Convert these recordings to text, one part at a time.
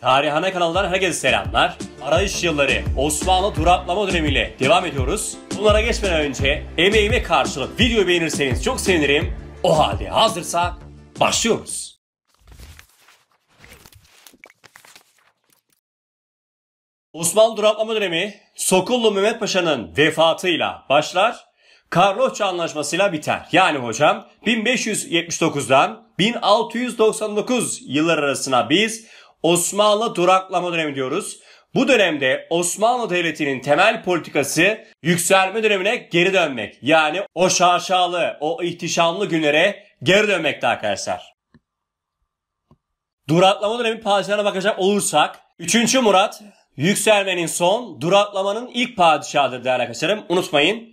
Tarihane kanalından herkese selamlar. Arayış yılları Osmanlı duraklama dönemiyle devam ediyoruz. Bunlara geçmeden önce emeğime karşılık video beğenirseniz çok sevinirim. O halde hazırsak başlıyoruz. Osmanlı duraklama dönemi Sokullu Mehmet Paşa'nın vefatıyla başlar, Karloçça Anlaşması'yla biter. Yani hocam 1579'dan 1699 yıllar arasına biz Osmanlı duraklama dönemi diyoruz. Bu dönemde Osmanlı Devleti'nin temel politikası yükselme dönemine geri dönmek. Yani o şaşalı, o ihtişamlı günlere geri dönmekte arkadaşlar. Duraklama dönemi padişahına bakacak olursak 3. Murat yükselmenin son, duraklamanın ilk padişahıdır değerli arkadaşlarım. Unutmayın.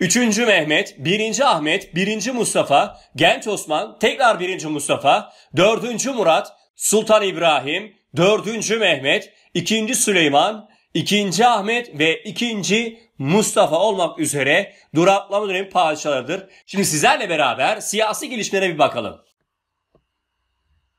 3. Mehmet, 1. Ahmet, 1. Mustafa, Genç Osman, tekrar 1. Mustafa, 4. Murat, Sultan İbrahim, 4. Mehmet, 2. Süleyman, 2. Ahmet ve 2. Mustafa olmak üzere duraklama dönemi padişahlarıdır. Şimdi sizlerle beraber siyasi gelişmelere bir bakalım.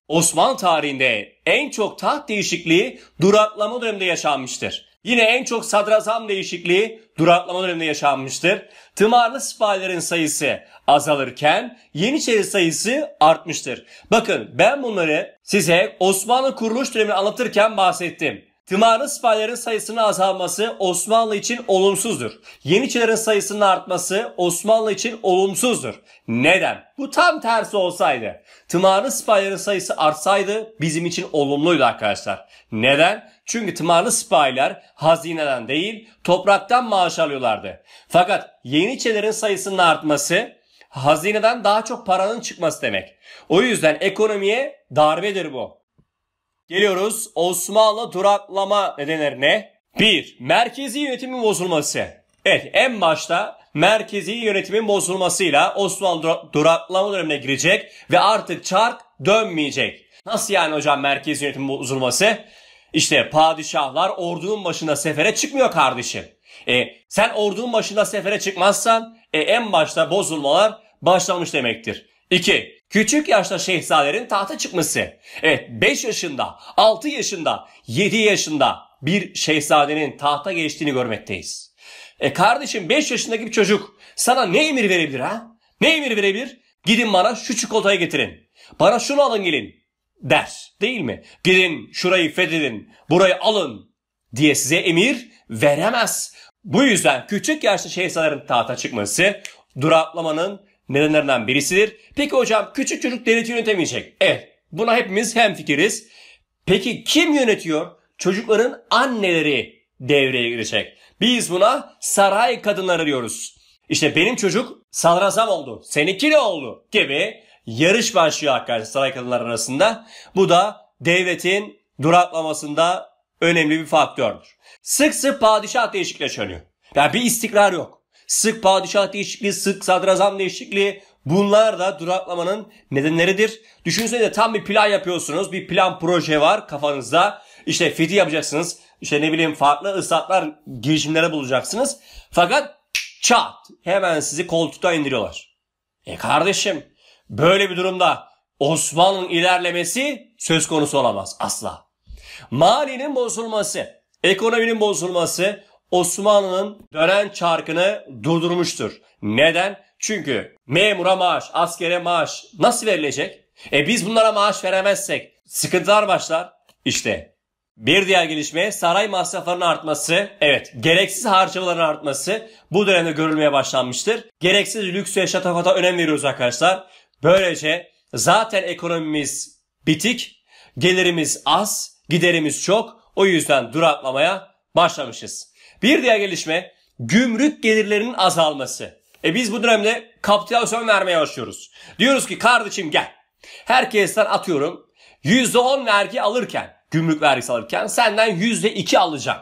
Osmanlı tarihinde en çok taht değişikliği duraklama döneminde yaşanmıştır. Yine en çok sadrazam değişikliği duraklama döneminde yaşanmıştır. Tımarlı sipahilerin sayısı azalırken Yeniçeri sayısı artmıştır. Bakın ben bunları size Osmanlı kuruluş dönemini anlatırken bahsettim. Tımarlı sipahilerin sayısının azalması Osmanlı için olumsuzdur. Yeniçerilerin sayısının artması Osmanlı için olumsuzdur. Neden? Bu tam tersi olsaydı. Tımarlı sipahilerin sayısı artsaydı bizim için olumluydu arkadaşlar. Neden? Çünkü tımarlı sipahiler hazineden değil topraktan maaş alıyorlardı. Fakat Yeniçerilerin sayısının artması hazineden daha çok paranın çıkması demek. O yüzden ekonomiye darbedir bu. Geliyoruz Osmanlı duraklama nedenlerine. 1. Merkezi yönetimin bozulması. Evet en başta merkezi yönetimin bozulmasıyla Osmanlı duraklama dönemine girecek ve artık çark dönmeyecek. Nasıl yani hocam merkezi yönetimin bozulması? İşte padişahlar ordunun başına sefere çıkmıyor kardeşim. E, sen ordunun başına sefere çıkmazsan e, en başta bozulmalar başlamış demektir. 2. Küçük yaşta şehzadelerin tahta çıkması. Evet 5 yaşında, 6 yaşında, 7 yaşında bir şehzadenin tahta geçtiğini görmekteyiz. E kardeşim 5 yaşındaki bir çocuk sana ne emir verebilir ha? Ne emir verebilir? Gidin bana şu çikolatayı getirin. Bana şunu alın gelin der değil mi? Gidin şurayı fethedin, burayı alın diye size emir veremez. Bu yüzden küçük yaşlı şehzadelerin tahta çıkması duraklamanın nedenlerinden birisidir. Peki hocam küçük çocuk devleti yönetemeyecek. Evet buna hepimiz hemfikiriz. Peki kim yönetiyor? Çocukların anneleri devreye girecek. Biz buna saray kadınları diyoruz. İşte benim çocuk sadrazam oldu, seninki ne oldu gibi yarış başlıyor arkadaşlar saray kadınlar arasında. Bu da devletin duraklamasında önemli bir faktördür. Sık sık padişah değişikliği yaşanıyor. Yani bir istikrar yok. Sık padişah değişikliği, sık sadrazam değişikliği bunlar da duraklamanın nedenleridir. Düşünsenize tam bir plan yapıyorsunuz. Bir plan proje var kafanızda. İşte fiti yapacaksınız. İşte ne bileyim farklı ıslatlar girişimlere bulacaksınız. Fakat çat hemen sizi koltukta indiriyorlar. E kardeşim Böyle bir durumda Osmanlı'nın ilerlemesi söz konusu olamaz asla. Malinin bozulması, ekonominin bozulması Osmanlı'nın dönen çarkını durdurmuştur. Neden? Çünkü memura maaş, askere maaş nasıl verilecek? E biz bunlara maaş veremezsek sıkıntılar başlar. İşte bir diğer gelişme saray masraflarının artması, evet gereksiz harcamaların artması bu dönemde görülmeye başlanmıştır. Gereksiz lüks ve önem veriyoruz arkadaşlar. Böylece zaten ekonomimiz bitik, gelirimiz az, giderimiz çok. O yüzden duraklamaya başlamışız. Bir diğer gelişme gümrük gelirlerinin azalması. E biz bu dönemde kapitülasyon vermeye başlıyoruz. Diyoruz ki kardeşim gel. Herkesten atıyorum %10 vergi alırken, gümrük vergisi alırken senden %2 alacağım.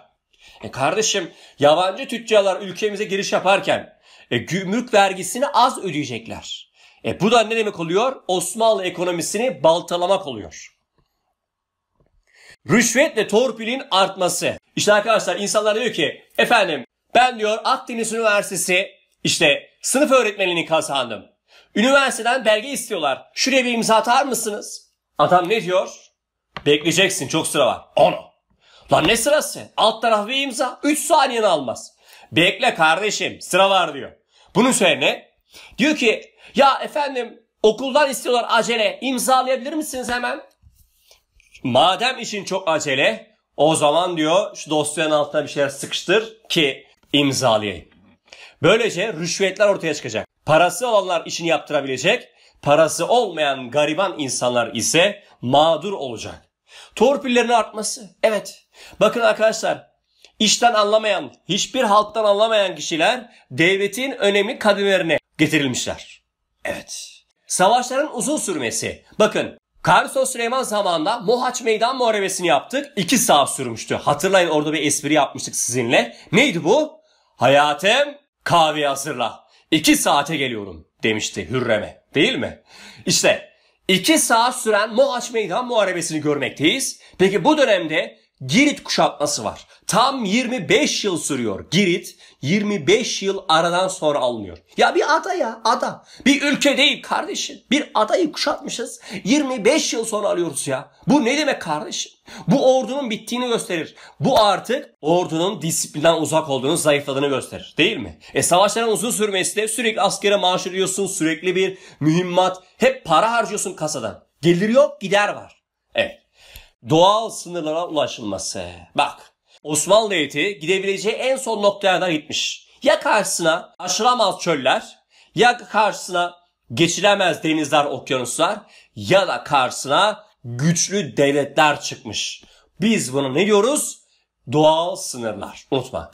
E kardeşim yabancı tüccarlar ülkemize giriş yaparken e, gümrük vergisini az ödeyecekler. E bu da ne demek oluyor? Osmanlı ekonomisini baltalamak oluyor. Rüşvet ve torpilin artması. İşte arkadaşlar insanlar diyor ki efendim ben diyor Akdeniz Üniversitesi işte sınıf öğretmenliğini kazandım. Üniversiteden belge istiyorlar. Şuraya bir imza atar mısınız? Adam ne diyor? Bekleyeceksin çok sıra var. Onu. Lan ne sırası? Alt taraf bir imza 3 saniyeni almaz. Bekle kardeşim sıra var diyor. Bunun üzerine diyor ki ya efendim okuldan istiyorlar acele imzalayabilir misiniz hemen? Madem işin çok acele o zaman diyor şu dosyanın altına bir şeyler sıkıştır ki imzalayayım. Böylece rüşvetler ortaya çıkacak. Parası olanlar işini yaptırabilecek, parası olmayan gariban insanlar ise mağdur olacak. Torpillerin artması. Evet. Bakın arkadaşlar, işten anlamayan, hiçbir halktan anlamayan kişiler devletin önemli kademelerine getirilmişler. Evet. Savaşların uzun sürmesi. Bakın Karso Süleyman zamanında Mohaç Meydan Muharebesini yaptık. İki saat sürmüştü. Hatırlayın orada bir espri yapmıştık sizinle. Neydi bu? Hayatım kahve hazırla. İki saate geliyorum demişti Hürrem'e. Değil mi? İşte iki saat süren Mohaç Meydan Muharebesini görmekteyiz. Peki bu dönemde Girit kuşatması var. Tam 25 yıl sürüyor. Girit 25 yıl aradan sonra alınıyor. Ya bir ada ya ada. Bir ülke değil kardeşim. Bir adayı kuşatmışız. 25 yıl sonra alıyoruz ya. Bu ne demek kardeşim? Bu ordunun bittiğini gösterir. Bu artık ordunun disiplinden uzak olduğunu, zayıfladığını gösterir. Değil mi? E savaşların uzun sürmesi de sürekli askere maaş ödüyorsun. Sürekli bir mühimmat. Hep para harcıyorsun kasadan. Gelir yok gider var. Evet doğal sınırlara ulaşılması. Bak Osmanlı Devleti gidebileceği en son noktaya kadar gitmiş. Ya karşısına aşılamaz çöller ya karşısına geçilemez denizler, okyanuslar ya da karşısına güçlü devletler çıkmış. Biz bunu ne diyoruz? Doğal sınırlar. Unutma.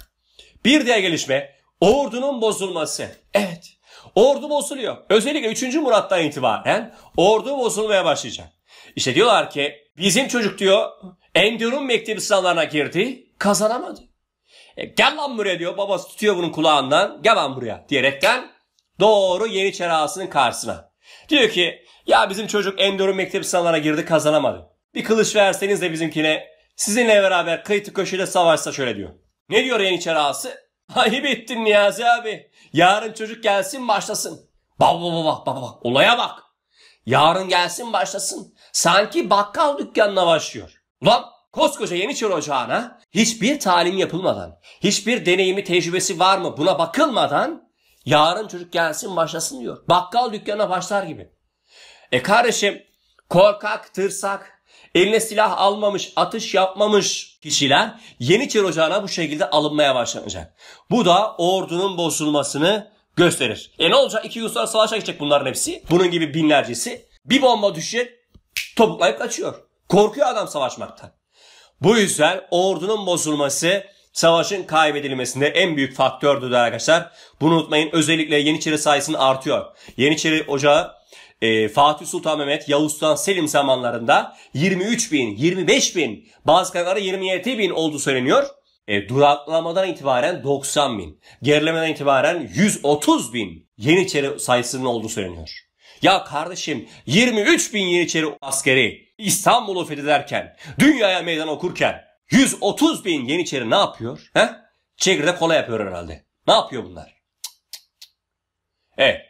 Bir diğer gelişme ordunun bozulması. Evet. Ordu bozuluyor. Özellikle 3. Murat'tan itibaren ordu bozulmaya başlayacak. İşte diyorlar ki Bizim çocuk diyor Enderun Mektebi sınavlarına girdi. Kazanamadı. E, gel lan buraya diyor. Babası tutuyor bunun kulağından. Gel lan buraya diyerekten doğru Yeniçeri ağasının karşısına. Diyor ki ya bizim çocuk Enderun Mektebi sınavlarına girdi kazanamadı. Bir kılıç verseniz de bizimkine sizinle beraber kıytı köşede savaşsa şöyle diyor. Ne diyor Yeniçeri ağası? Ayıp ettin Niyazi abi. Yarın çocuk gelsin başlasın. Baba baba bak baba bak olaya bak. Yarın gelsin başlasın sanki bakkal dükkanına başlıyor. Ulan koskoca Yeniçeri Ocağı'na hiçbir talim yapılmadan, hiçbir deneyimi tecrübesi var mı buna bakılmadan yarın çocuk gelsin başlasın diyor. Bakkal dükkanına başlar gibi. E kardeşim korkak, tırsak, eline silah almamış, atış yapmamış kişiler Yeniçeri Ocağı'na bu şekilde alınmaya başlanacak. Bu da ordunun bozulmasını gösterir. E ne olacak? İki gün sonra savaşa gidecek bunların hepsi. Bunun gibi binlercesi. Bir bomba düşecek topuklayıp kaçıyor. Korkuyor adam savaşmaktan. Bu yüzden ordunun bozulması savaşın kaybedilmesinde en büyük faktördür arkadaşlar. Bunu unutmayın. Özellikle Yeniçeri sayısının artıyor. Yeniçeri Ocağı e, Fatih Sultan Mehmet, Yavuz Sultan Selim zamanlarında 23 bin, 25 bin, bazı kaynaklarda 27 bin olduğu söyleniyor. E, duraklamadan itibaren 90 bin, gerilemeden itibaren 130 bin Yeniçeri sayısının olduğu söyleniyor. Ya kardeşim 23 bin Yeniçeri askeri İstanbul'u fethederken, dünyaya meydan okurken 130 bin Yeniçeri ne yapıyor? He? Çekirdek kola yapıyor herhalde. Ne yapıyor bunlar? E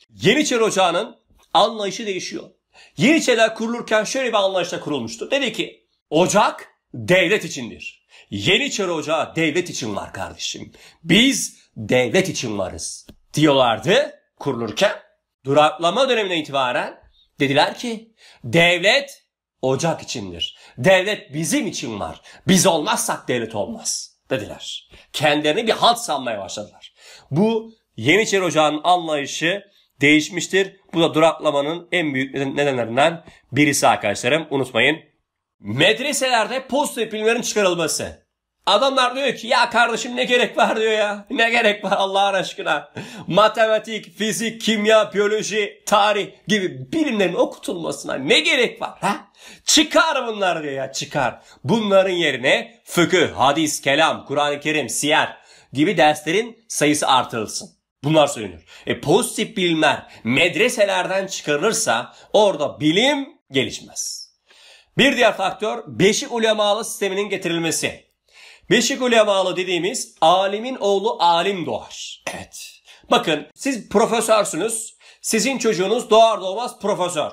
cık cık. Yeniçeri Ocağı'nın anlayışı değişiyor. Yeniçeriler kurulurken şöyle bir anlayışla kurulmuştu. Dedi ki ocak devlet içindir. Yeniçeri Ocağı devlet için var kardeşim. Biz devlet için varız diyorlardı kurulurken duraklama döneminden itibaren dediler ki devlet ocak içindir. Devlet bizim için var. Biz olmazsak devlet olmaz dediler. Kendilerini bir halt sanmaya başladılar. Bu Yeniçeri Ocağı'nın anlayışı değişmiştir. Bu da duraklamanın en büyük nedenlerinden birisi arkadaşlarım. Unutmayın. Medreselerde pozitif bilimlerin çıkarılması. Adamlar diyor ki ya kardeşim ne gerek var diyor ya. Ne gerek var Allah aşkına. Matematik, fizik, kimya, biyoloji, tarih gibi bilimlerin okutulmasına ne gerek var ha? Çıkar bunlar diyor ya çıkar. Bunların yerine fıkıh, hadis, kelam, Kur'an-ı Kerim, siyer gibi derslerin sayısı artırılsın. Bunlar söylenir. E, pozitif bilimler medreselerden çıkarılırsa orada bilim gelişmez. Bir diğer faktör beşi ulemalı sisteminin getirilmesi. Beşik ulemalı dediğimiz alimin oğlu alim doğar. Evet. Bakın siz profesörsünüz. Sizin çocuğunuz doğar doğmaz profesör.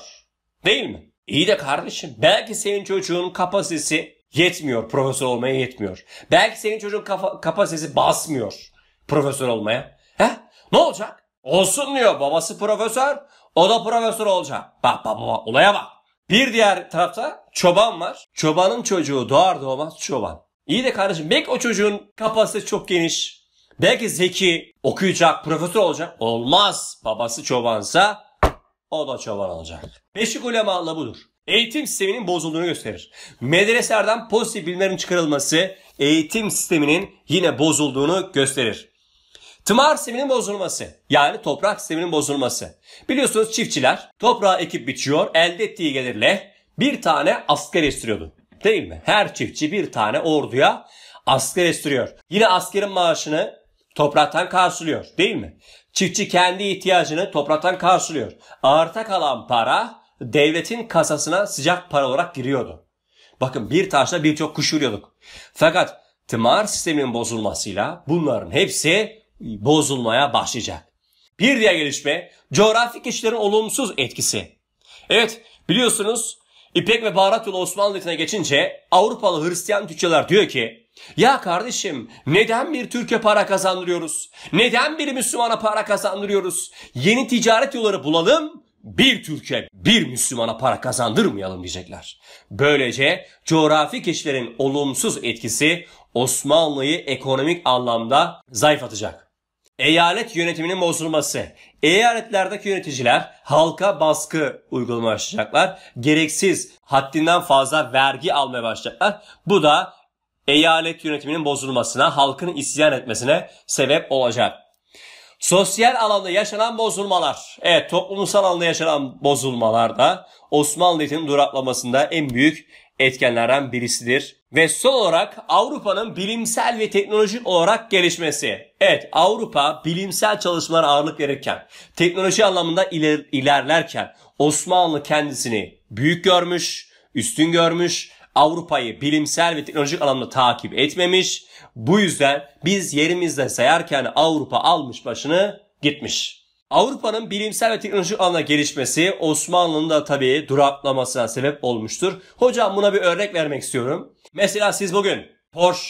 Değil mi? İyi de kardeşim belki senin çocuğun kapasitesi yetmiyor profesör olmaya yetmiyor. Belki senin çocuğun kafa, kapasitesi basmıyor profesör olmaya. He? Ne olacak? Olsun diyor babası profesör. O da profesör olacak. Bak bak bak olaya bak. Bir diğer tarafta çoban var. Çobanın çocuğu doğar doğmaz çoban. İyi de kardeşim belki o çocuğun kapasitesi çok geniş. Belki zeki, okuyacak, profesör olacak. Olmaz. Babası çobansa o da çoban olacak. Beşik ulemalı budur. Eğitim sisteminin bozulduğunu gösterir. Medreselerden pozitif bilimlerin çıkarılması eğitim sisteminin yine bozulduğunu gösterir. Tımar sisteminin bozulması yani toprak sisteminin bozulması. Biliyorsunuz çiftçiler toprağa ekip biçiyor elde ettiği gelirle bir tane asker istiyordu. Değil mi? Her çiftçi bir tane orduya asker estiriyor. Yine askerin maaşını topraktan karşılıyor değil mi? Çiftçi kendi ihtiyacını topraktan karşılıyor. Arta kalan para devletin kasasına sıcak para olarak giriyordu. Bakın bir taşla birçok kuş vuruyorduk. Fakat tımar sisteminin bozulmasıyla bunların hepsi bozulmaya başlayacak. Bir diğer gelişme coğrafi kişilerin olumsuz etkisi. Evet biliyorsunuz İpek ve baharat yolu Osmanlı'ya geçince Avrupalı Hristiyan tüccarlar diyor ki ya kardeşim neden bir Türkiye para kazandırıyoruz? Neden bir Müslümana para kazandırıyoruz? Yeni ticaret yolları bulalım bir Türkiye bir Müslümana para kazandırmayalım diyecekler. Böylece coğrafi keşiflerin olumsuz etkisi Osmanlı'yı ekonomik anlamda zayıf atacak. Eyalet yönetiminin bozulması. Eyaletlerdeki yöneticiler halka baskı uygulamaya başlayacaklar. Gereksiz haddinden fazla vergi almaya başlayacaklar. Bu da eyalet yönetiminin bozulmasına, halkın isyan etmesine sebep olacak. Sosyal alanda yaşanan bozulmalar. Evet toplumsal alanda yaşanan bozulmalar da Osmanlı Devleti'nin duraklamasında en büyük etkenlerden birisidir. Ve son olarak Avrupa'nın bilimsel ve teknolojik olarak gelişmesi. Evet Avrupa bilimsel çalışmalara ağırlık verirken, teknoloji anlamında iler, ilerlerken Osmanlı kendisini büyük görmüş, üstün görmüş, Avrupa'yı bilimsel ve teknolojik anlamda takip etmemiş. Bu yüzden biz yerimizde sayarken Avrupa almış başını gitmiş. Avrupa'nın bilimsel ve teknolojik alana gelişmesi Osmanlı'nın da tabii duraklamasına sebep olmuştur. Hocam buna bir örnek vermek istiyorum. Mesela siz bugün Porsche,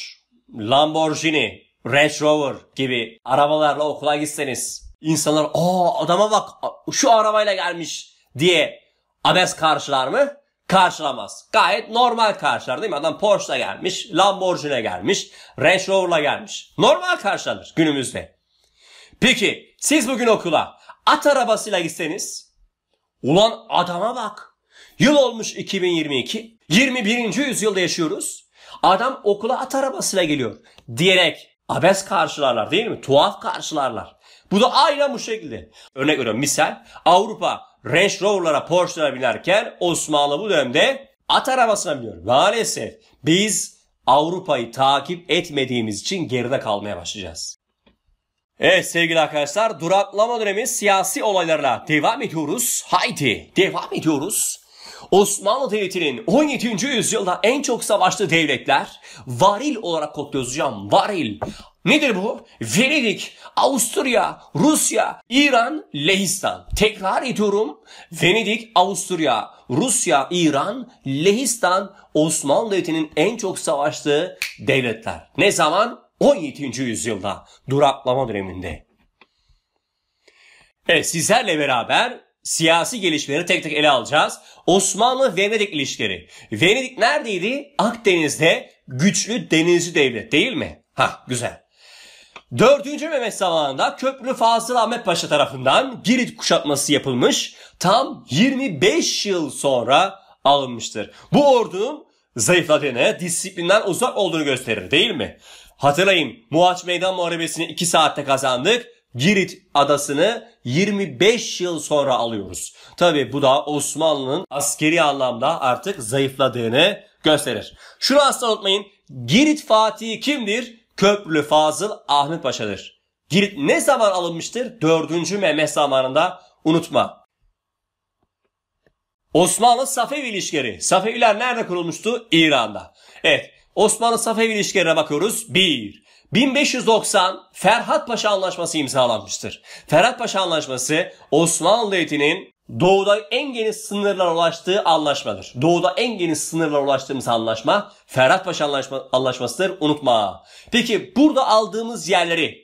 Lamborghini, Range Rover gibi arabalarla okula gitseniz insanlar aa adama bak şu arabayla gelmiş diye abes karşılar mı? Karşılamaz. Gayet normal karşılar değil mi? Adam Porsche'la gelmiş, Lamborghini'ye gelmiş, Range Rover'la gelmiş. Normal karşılanır günümüzde. Peki siz bugün okula at arabasıyla gitseniz ulan adama bak. Yıl olmuş 2022. 21. yüzyılda yaşıyoruz. Adam okula at arabasıyla geliyor diyerek abes karşılarlar değil mi? Tuhaf karşılarlar. Bu da aynen bu şekilde. Örnek veriyorum misal Avrupa Range Rover'lara Porsche'lara binerken Osmanlı bu dönemde at arabasına biniyor. Maalesef biz Avrupa'yı takip etmediğimiz için geride kalmaya başlayacağız. Evet sevgili arkadaşlar duraklama dönemi siyasi olaylarla devam ediyoruz. Haydi devam ediyoruz. Osmanlı Devleti'nin 17. yüzyılda en çok savaştığı devletler varil olarak kodluyoruz hocam. Varil. Nedir bu? Venedik, Avusturya, Rusya, İran, Lehistan. Tekrar ediyorum. Venedik, Avusturya, Rusya, İran, Lehistan Osmanlı Devleti'nin en çok savaştığı devletler. Ne zaman? 17. yüzyılda duraklama döneminde. Evet sizlerle beraber siyasi gelişmeleri tek tek ele alacağız. Osmanlı-Venedik ilişkileri. Venedik neredeydi? Akdeniz'de güçlü denizci devlet değil mi? Ha güzel. 4. Mehmet zamanında Köprülü Fazıl Ahmet Paşa tarafından Girit kuşatması yapılmış. Tam 25 yıl sonra alınmıştır. Bu ordunun zayıfladığını, disiplinden uzak olduğunu gösterir değil mi? Hatırlayın Muhaç Meydan Muharebesi'ni 2 saatte kazandık. Girit adasını 25 yıl sonra alıyoruz. Tabi bu da Osmanlı'nın askeri anlamda artık zayıfladığını gösterir. Şunu asla unutmayın. Girit Fatihi kimdir? Köprülü Fazıl Ahmet Paşa'dır. Girit ne zaman alınmıştır? 4. Mehmet zamanında unutma. Osmanlı Safevi ilişkileri. Safeviler nerede kurulmuştu? İran'da. Evet Osmanlı Safevi ilişkilerine bakıyoruz. 1. 1590 Ferhat Paşa Anlaşması imzalanmıştır. Ferhat Paşa Anlaşması Osmanlı Devleti'nin doğuda en geniş sınırlara ulaştığı anlaşmadır. Doğuda en geniş sınırlara ulaştığımız anlaşma Ferhat Paşa Anlaşma, Anlaşması'dır unutma. Peki burada aldığımız yerleri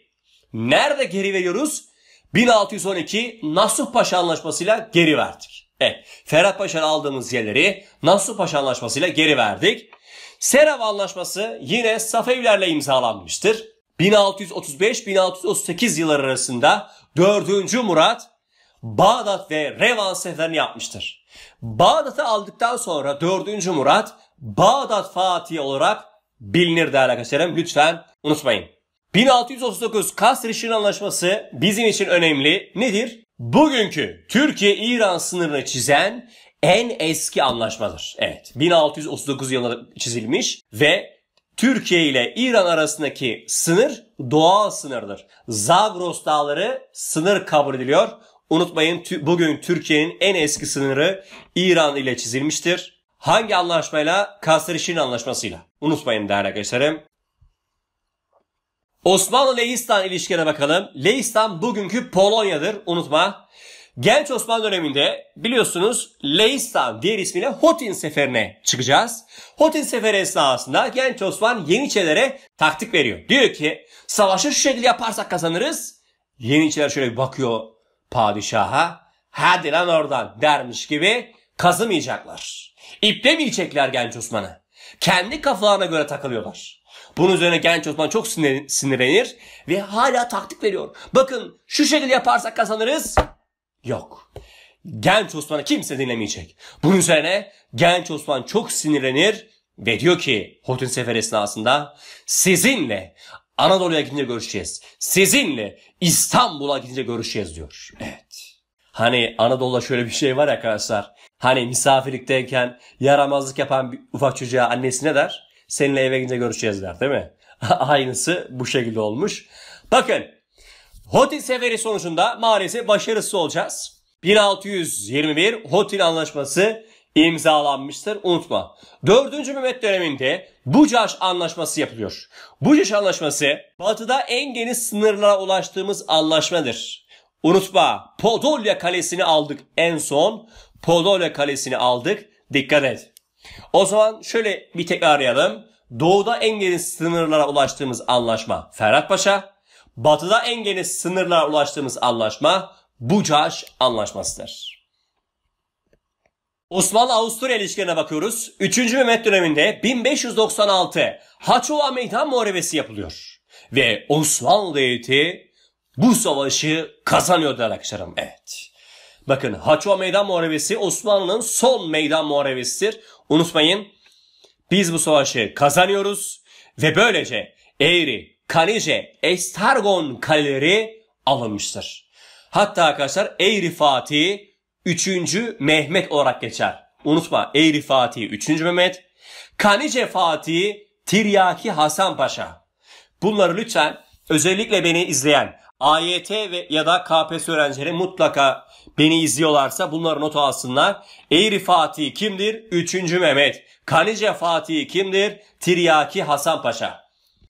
nerede geri veriyoruz? 1612 Nasuh Paşa Anlaşması'yla geri verdik. Evet, Ferhat Paşa'dan aldığımız yerleri Nasuh Paşa Anlaşması'yla geri verdik. Serav Anlaşması yine Safevilerle imzalanmıştır. 1635-1638 yılları arasında 4. Murat Bağdat ve Revan seferini yapmıştır. Bağdat'ı aldıktan sonra 4. Murat Bağdat Fatih olarak bilinir değerli arkadaşlarım. Lütfen unutmayın. 1639 Kasr-ı Şirin Anlaşması bizim için önemli. Nedir? bugünkü Türkiye-İran sınırını çizen en eski anlaşmadır. Evet 1639 yılında çizilmiş ve Türkiye ile İran arasındaki sınır doğal sınırdır. Zagros Dağları sınır kabul ediliyor. Unutmayın bugün Türkiye'nin en eski sınırı İran ile çizilmiştir. Hangi anlaşmayla? Kasrişin anlaşmasıyla. Unutmayın değerli arkadaşlarım. Osmanlı-Lehistan ilişkine bakalım. Lehistan bugünkü Polonya'dır unutma. Genç Osmanlı döneminde biliyorsunuz Leistan diğer ismiyle Hotin seferine çıkacağız. Hotin seferi esnasında Genç Osman Yeniçerilere taktik veriyor. Diyor ki savaşı şu şekilde yaparsak kazanırız. Yeniçeriler şöyle bir bakıyor padişaha. Hadi lan oradan dermiş gibi kazımayacaklar. İple bilecekler Genç Osman'ı. Kendi kafalarına göre takılıyorlar. Bunun üzerine genç Osman çok sinirlenir ve hala taktik veriyor. Bakın şu şekilde yaparsak kazanırız. Yok. Genç Osman'ı kimse dinlemeyecek. Bunun üzerine genç Osman çok sinirlenir ve diyor ki Hotun Sefer esnasında sizinle Anadolu'ya gidince görüşeceğiz. Sizinle İstanbul'a gidince görüşeceğiz diyor. Evet. Hani Anadolu'da şöyle bir şey var arkadaşlar. Hani misafirlikteyken yaramazlık yapan bir ufak çocuğa annesi ne der? Seninle eve gidince görüşeceğizler, değil mi? Aynısı bu şekilde olmuş. Bakın Hotin seferi sonucunda maalesef başarısız olacağız. 1621 Hotin Anlaşması imzalanmıştır. Unutma. 4. Mehmet döneminde Bucaş Anlaşması yapılıyor. Bucaş Anlaşması batıda en geniş sınırlara ulaştığımız anlaşmadır. Unutma Podolya Kalesi'ni aldık en son. Podolya Kalesi'ni aldık. Dikkat et. O zaman şöyle bir tekrar tekrarlayalım doğuda en geniş sınırlara ulaştığımız anlaşma Ferhat Paşa, batıda en geniş sınırlara ulaştığımız anlaşma Bucaş Anlaşması'dır. Osmanlı-Avusturya ilişkilerine bakıyoruz. 3. Mehmet döneminde 1596 Haçova Meydan Muharebesi yapılıyor. Ve Osmanlı Devleti bu savaşı kazanıyor değerli arkadaşlarım. Evet. Bakın Haçova Meydan Muharebesi Osmanlı'nın son meydan muharebesidir. Unutmayın biz bu savaşı kazanıyoruz ve böylece Eğri, Kanice, Estargon kaleleri alınmıştır. Hatta arkadaşlar Eğri Fatih 3. Mehmet olarak geçer. Unutma Eğri Fatih 3. Mehmet, Kanice Fatih Tiryaki Hasan Paşa. Bunları lütfen özellikle beni izleyen AYT ve ya da KPSS öğrencileri mutlaka beni izliyorlarsa bunları not alsınlar. Eğri Fatih kimdir? Üçüncü Mehmet. Kanice Fatih kimdir? Tiryaki Hasan Paşa.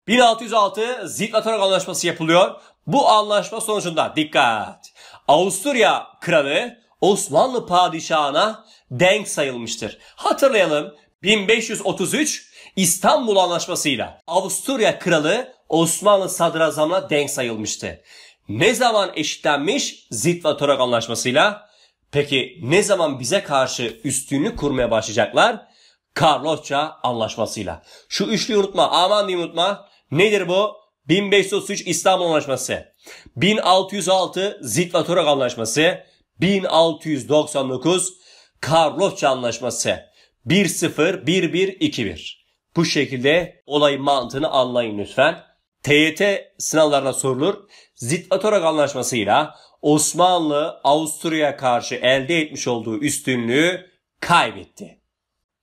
1606 Ziklatörk Anlaşması yapılıyor. Bu anlaşma sonucunda dikkat. Avusturya kralı Osmanlı padişahına denk sayılmıştır. Hatırlayalım 1533 İstanbul Anlaşması'yla Avusturya kralı Osmanlı sadrazamına denk sayılmıştı. Ne zaman eşitlenmiş? Zit ve Torak anlaşmasıyla. Peki ne zaman bize karşı üstünlük kurmaya başlayacaklar? Karlofça anlaşmasıyla. Şu üçlü unutma. Aman diye unutma. Nedir bu? 1533 İstanbul Anlaşması. 1606 Zit ve Torak Anlaşması. 1699 Karlofça Anlaşması. 1-0-1-1-2-1. Bu şekilde olay mantığını anlayın lütfen. TYT sınavlarına sorulur. zit anlaşmasıyla Osmanlı Avusturya karşı elde etmiş olduğu üstünlüğü kaybetti.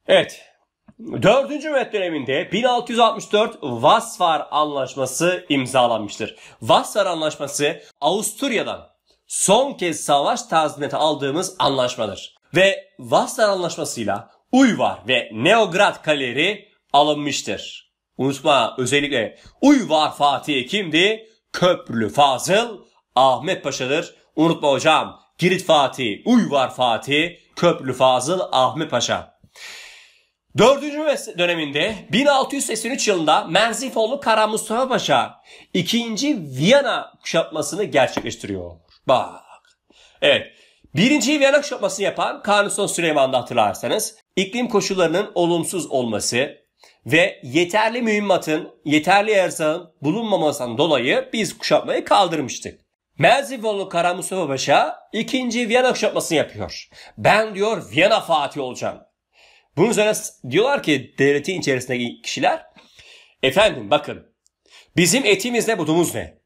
Evet. dördüncü Cumhuriyet döneminde 1664 Vassar Anlaşması imzalanmıştır. Vassar Anlaşması Avusturya'dan son kez savaş tazminatı aldığımız anlaşmadır. Ve Vassar Anlaşması'yla Uyvar ve Neograd kaleleri alınmıştır. Unutma özellikle Uyvar Fatih kimdi? Köprülü Fazıl Ahmet Paşa'dır. Unutma hocam Girit Fatih, Uyvar Fatih, Köprülü Fazıl Ahmet Paşa. 4. döneminde 1683 yılında Menzifoğlu Kara Mustafa Paşa 2. Viyana kuşatmasını gerçekleştiriyor. Bak. Evet. 1. Viyana kuşatmasını yapan Kanuni Süleyman'da hatırlarsanız iklim koşullarının olumsuz olması, ve yeterli mühimmatın, yeterli erzağın bulunmamasından dolayı biz kuşatmayı kaldırmıştık. Merzifonlu Kara Mustafa Paşa ikinci Viyana kuşatmasını yapıyor. Ben diyor Viyana Fatih olacağım. Bunun üzerine diyorlar ki devletin içerisindeki kişiler efendim bakın bizim etimiz ne budumuz ne?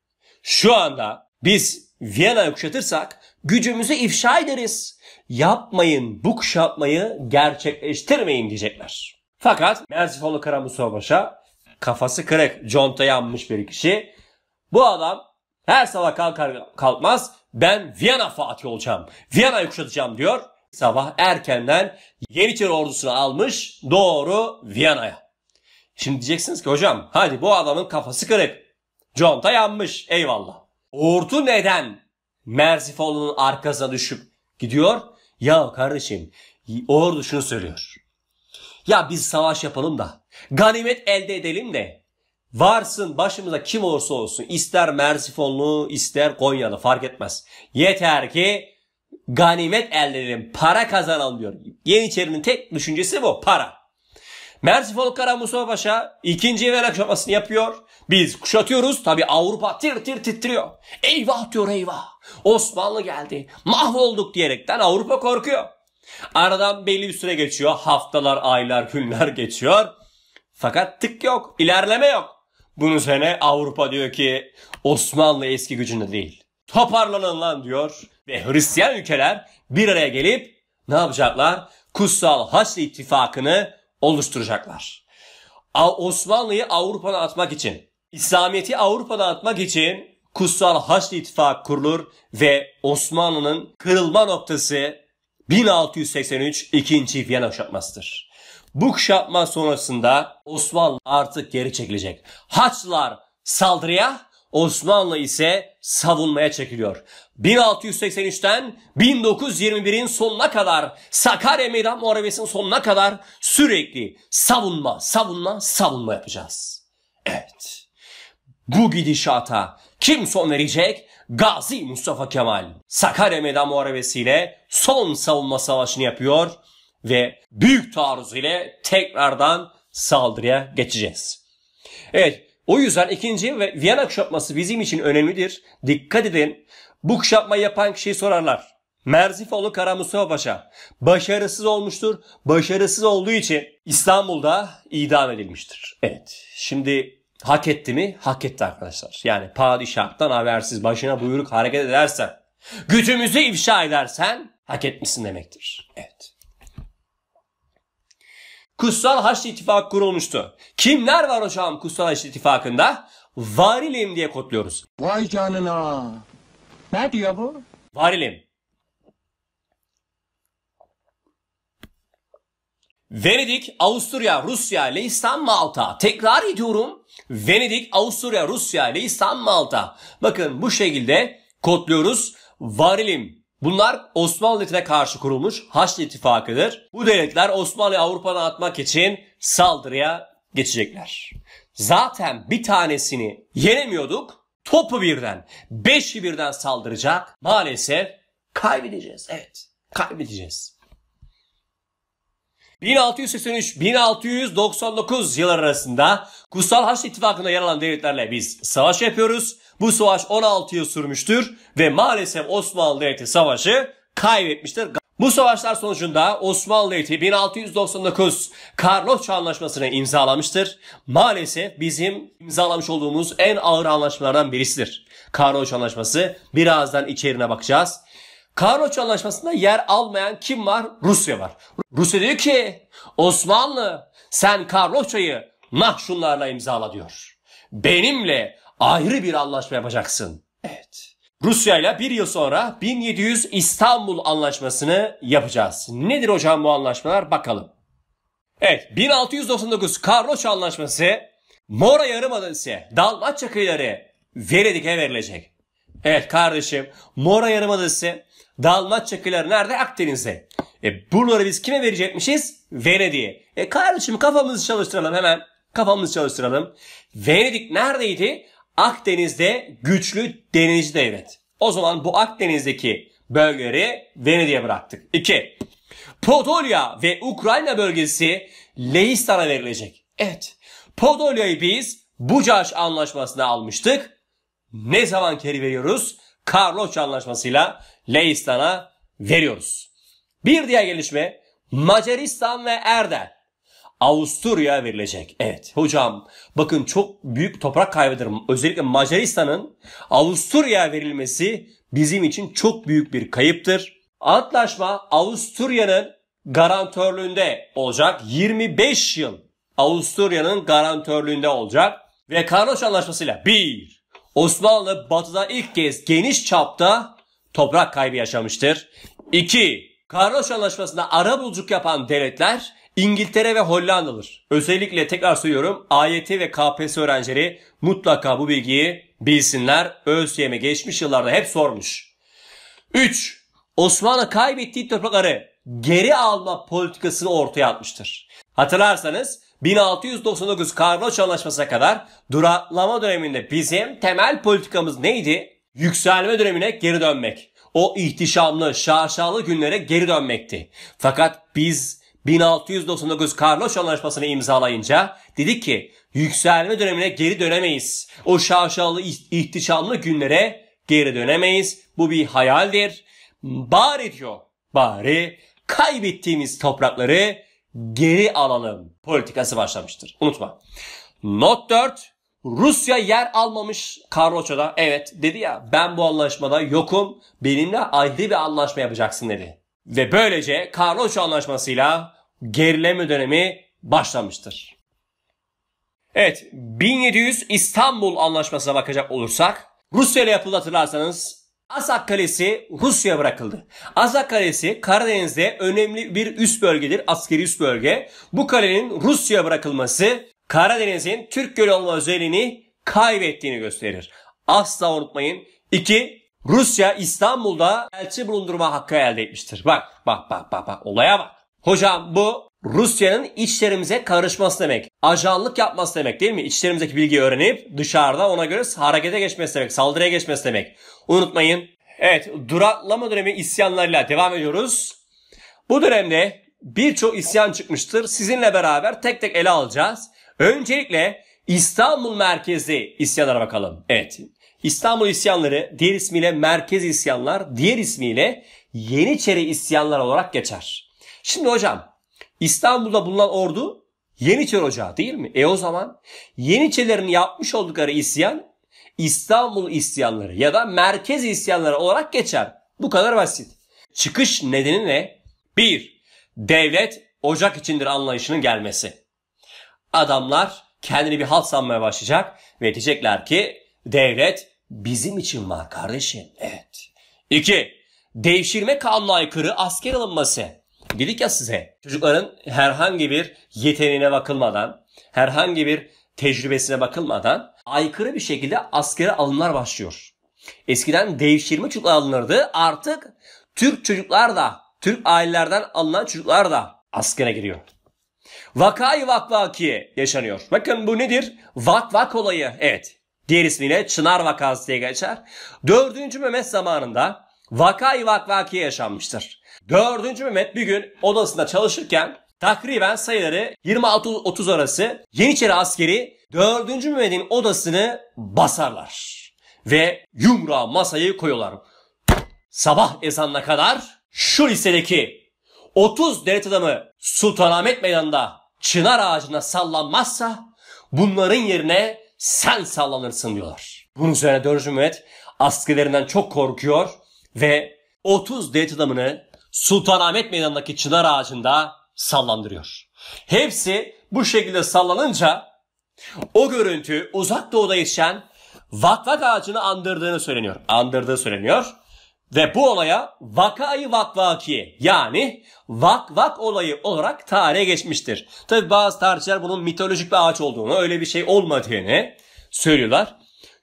Şu anda biz Viyana'yı kuşatırsak gücümüzü ifşa ederiz. Yapmayın bu kuşatmayı gerçekleştirmeyin diyecekler. Fakat Merzifonlu Karamusa Paşa kafası kırık, conta yanmış bir kişi. Bu adam her sabah kalkar kalkmaz ben Viyana Fatih olacağım, Viyana'yı kuşatacağım diyor. Sabah erkenden Yeniçeri ordusunu almış doğru Viyana'ya. Şimdi diyeceksiniz ki hocam hadi bu adamın kafası kırık. Conta yanmış eyvallah. Ordu neden Merzifonlu'nun arkasına düşüp gidiyor? Ya kardeşim ordu şunu söylüyor. Ya biz savaş yapalım da ganimet elde edelim de varsın başımıza kim olursa olsun ister Mersifonlu ister Konyalı fark etmez. Yeter ki ganimet elde edelim para kazanalım diyor. Yeniçeri'nin tek düşüncesi bu para. Mersifonlu Kara Mustafa Paşa ikinci Venedik kuşatmasını yapıyor. Biz kuşatıyoruz tabi Avrupa tir tir titriyor. Eyvah diyor eyvah Osmanlı geldi mahvolduk diyerekten Avrupa korkuyor. Aradan belli bir süre geçiyor. Haftalar, aylar, günler geçiyor. Fakat tık yok. ilerleme yok. Bunu sene Avrupa diyor ki Osmanlı eski gücünde değil. Toparlanın lan diyor. Ve Hristiyan ülkeler bir araya gelip ne yapacaklar? Kutsal Haçlı ittifakını oluşturacaklar. Osmanlı'yı Avrupa'na atmak için, İslamiyet'i Avrupa'na atmak için Kutsal Haçlı İttifak kurulur ve Osmanlı'nın kırılma noktası 1683 2. Viyana kuşatmasıdır. Bu kuşatma sonrasında Osmanlı artık geri çekilecek. Haçlılar saldırıya, Osmanlı ise savunmaya çekiliyor. 1683'ten 1921'in sonuna kadar Sakarya Meydan Muharebesi'nin sonuna kadar sürekli savunma, savunma, savunma yapacağız. Evet. Bu gidişata kim son verecek? Gazi Mustafa Kemal Sakarya Meydan Muharebesi son savunma savaşını yapıyor ve büyük taarruz ile tekrardan saldırıya geçeceğiz. Evet o yüzden ikinci ve Viyana kuşatması bizim için önemlidir. Dikkat edin bu kuşatmayı yapan kişiyi sorarlar. Merzifoğlu Kara Mustafa Paşa başarısız olmuştur. Başarısız olduğu için İstanbul'da idam edilmiştir. Evet şimdi Hak etti mi? Hak etti arkadaşlar. Yani padişahtan habersiz başına buyruk hareket edersen, gücümüzü ifşa edersen hak etmişsin demektir. Evet. Kutsal Haçlı İttifak kurulmuştu. Kimler var hocam Kutsal Haçlı İttifakı'nda? Varilim diye kodluyoruz. Vay canına. Ne diyor bu? Varilim. Venedik, Avusturya, Rusya, Leistan, Malta. Tekrar ediyorum. Venedik, Avusturya, Rusya, Leistan, Malta. Bakın bu şekilde kodluyoruz. Varilim. Bunlar Osmanlı Devleti'ne karşı kurulmuş Haçlı ittifakıdır. Bu devletler Osmanlı Avrupa'dan atmak için saldırıya geçecekler. Zaten bir tanesini yenemiyorduk. Topu birden, beşi birden saldıracak. Maalesef kaybedeceğiz. Evet, kaybedeceğiz. 1683-1699 yıllar arasında Kutsal Haçlı İttifakı'nda yer alan devletlerle biz savaş yapıyoruz. Bu savaş 16 yıl sürmüştür ve maalesef Osmanlı Devleti savaşı kaybetmiştir. Bu savaşlar sonucunda Osmanlı Devleti 1699 Karlofça Anlaşması'nı imzalamıştır. Maalesef bizim imzalamış olduğumuz en ağır anlaşmalardan birisidir. Karlofça Anlaşması birazdan içeriğine bakacağız. Karnoç Anlaşması'nda yer almayan kim var? Rusya var. Rusya diyor ki Osmanlı sen Karnoça'yı mahşunlarla imzala diyor. Benimle ayrı bir anlaşma yapacaksın. Evet. Rusya ile bir yıl sonra 1700 İstanbul Anlaşması'nı yapacağız. Nedir hocam bu anlaşmalar? Bakalım. Evet 1699 Karloça Anlaşması Mora Yarımadası, Dalmatça kıyıları Venedik'e verilecek. Evet kardeşim Mora Yarımadası Dalmaçyakiler nerede? Akdeniz'de. E buraları biz kime verecekmişiz? Venedik'e. E kardeşim kafamızı çalıştıralım hemen. Kafamızı çalıştıralım. Venedik neredeydi? Akdeniz'de güçlü denizci devlet. O zaman bu Akdeniz'deki bölgeleri Venedik'e bıraktık. 2. Podolya ve Ukrayna bölgesi Leistan'a verilecek. Evet. Podolya'yı biz Bucaş Anlaşması'na almıştık. Ne zaman geri veriyoruz? Karloç Anlaşması'yla Leistan'a veriyoruz. Bir diğer gelişme Macaristan ve Erdel Avusturya verilecek. Evet hocam bakın çok büyük toprak kaybıdır. Özellikle Macaristan'ın Avusturya verilmesi bizim için çok büyük bir kayıptır. Antlaşma Avusturya'nın garantörlüğünde olacak. 25 yıl Avusturya'nın garantörlüğünde olacak. Ve Karnoş Anlaşması'yla 1, Osmanlı batıda ilk kez geniş çapta toprak kaybı yaşamıştır. 2. Karloş Anlaşması'nda ara buluculuk yapan devletler İngiltere ve Hollanda'dır. Özellikle tekrar söylüyorum AYT ve KPSS öğrencileri mutlaka bu bilgiyi bilsinler. ÖSYM geçmiş yıllarda hep sormuş. 3. Osmanlı kaybettiği toprakları geri alma politikasını ortaya atmıştır. Hatırlarsanız 1699 Karnoç Anlaşması'na kadar duraklama döneminde bizim temel politikamız neydi? Yükselme dönemine geri dönmek. O ihtişamlı, şaşalı günlere geri dönmekti. Fakat biz 1699 Karnoç Anlaşması'nı imzalayınca dedik ki yükselme dönemine geri dönemeyiz. O şaşalı, ihtişamlı günlere geri dönemeyiz. Bu bir hayaldir. Bari diyor, bari kaybettiğimiz toprakları geri alalım politikası başlamıştır. Unutma. Not 4. Rusya yer almamış Karloça'da. Evet dedi ya ben bu anlaşmada yokum. Benimle ayrı bir anlaşma yapacaksın dedi. Ve böylece Karloça anlaşmasıyla gerileme dönemi başlamıştır. Evet 1700 İstanbul Anlaşması'na bakacak olursak Rusya ile yapıldı hatırlarsanız Azak Kalesi Rusya bırakıldı. Azak Kalesi Karadeniz'de önemli bir üst bölgedir, askeri üst bölge. Bu kalenin Rusya bırakılması Karadeniz'in Türk Gölü olma özelliğini kaybettiğini gösterir. Asla unutmayın. 2. Rusya İstanbul'da elçi bulundurma hakkı elde etmiştir. Bak bak bak bak bak olaya bak. Hocam bu Rusya'nın içlerimize karışması demek. Ajanlık yapması demek değil mi? İçlerimizdeki bilgiyi öğrenip dışarıda ona göre harekete geçmesi demek, saldırıya geçmesi demek unutmayın. Evet duraklama dönemi isyanlarıyla devam ediyoruz. Bu dönemde birçok isyan çıkmıştır. Sizinle beraber tek tek ele alacağız. Öncelikle İstanbul merkezi isyanlara bakalım. Evet. İstanbul isyanları diğer ismiyle merkez isyanlar, diğer ismiyle Yeniçeri isyanlar olarak geçer. Şimdi hocam İstanbul'da bulunan ordu Yeniçeri Ocağı değil mi? E o zaman Yeniçerilerin yapmış oldukları isyan İstanbul isyanları ya da merkez isyanları olarak geçer. Bu kadar basit. Çıkış nedeni ne? 1. Devlet ocak içindir anlayışının gelmesi. Adamlar kendini bir halk sanmaya başlayacak ve diyecekler ki devlet bizim için var kardeşim. Evet. 2. Devşirme kanuna aykırı asker alınması. Dedik ya size çocukların herhangi bir yeteneğine bakılmadan, herhangi bir tecrübesine bakılmadan aykırı bir şekilde askere alımlar başlıyor. Eskiden devşirme çocuklar alınırdı. Artık Türk çocuklar da, Türk ailelerden alınan çocuklar da askere giriyor. Vakayı vakvaki yaşanıyor. Bakın bu nedir? Vak vak olayı. Evet. Diğer ismiyle Çınar Vakası diye geçer. Dördüncü Mehmet zamanında vakayı vakvaki yaşanmıştır. Dördüncü Mehmet bir gün odasında çalışırken Takriben sayıları 26-30 arası Yeniçeri askeri 4. Mehmet'in odasını basarlar. Ve yumruğa masayı koyuyorlar. Sabah ezanına kadar şu listedeki 30 devlet adamı Sultanahmet Meydanı'nda çınar ağacına sallanmazsa bunların yerine sen sallanırsın diyorlar. Bunun üzerine 4. Mehmet askerlerinden çok korkuyor ve 30 devlet adamını Sultanahmet Meydanı'ndaki çınar ağacında sallandırıyor. Hepsi bu şekilde sallanınca o görüntü uzak doğuda yetişen vakvak ağacını andırdığını söyleniyor. Andırdığı söyleniyor. Ve bu olaya vakayı vakvaki yani vakvak olayı olarak tarihe geçmiştir. Tabi bazı tarihçiler bunun mitolojik bir ağaç olduğunu, öyle bir şey olmadığını söylüyorlar.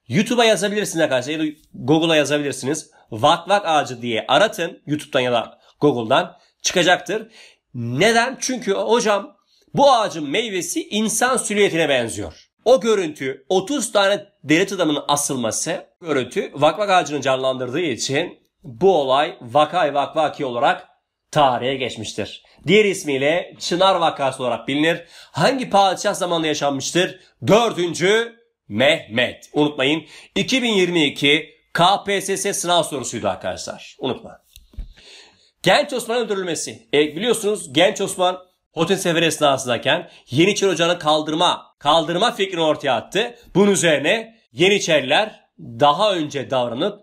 YouTube'a yazabilirsiniz arkadaşlar ya da Google'a yazabilirsiniz. Vakvak ağacı diye aratın YouTube'dan ya da Google'dan çıkacaktır. Neden? Çünkü hocam bu ağacın meyvesi insan silüetine benziyor. O görüntü 30 tane devlet adamının asılması görüntü vakvak ağacını canlandırdığı için bu olay vakay vakvaki olarak tarihe geçmiştir. Diğer ismiyle Çınar vakası olarak bilinir. Hangi padişah zamanında yaşanmıştır? 4. Mehmet. Unutmayın 2022 KPSS sınav sorusuydu arkadaşlar. Unutma. Genç Osman öldürülmesi. E, biliyorsunuz Genç Osman Hotel sefer esnasındayken Yeniçeri Ocağı'nı kaldırma, kaldırma fikrini ortaya attı. Bunun üzerine Yeniçeriler daha önce davranıp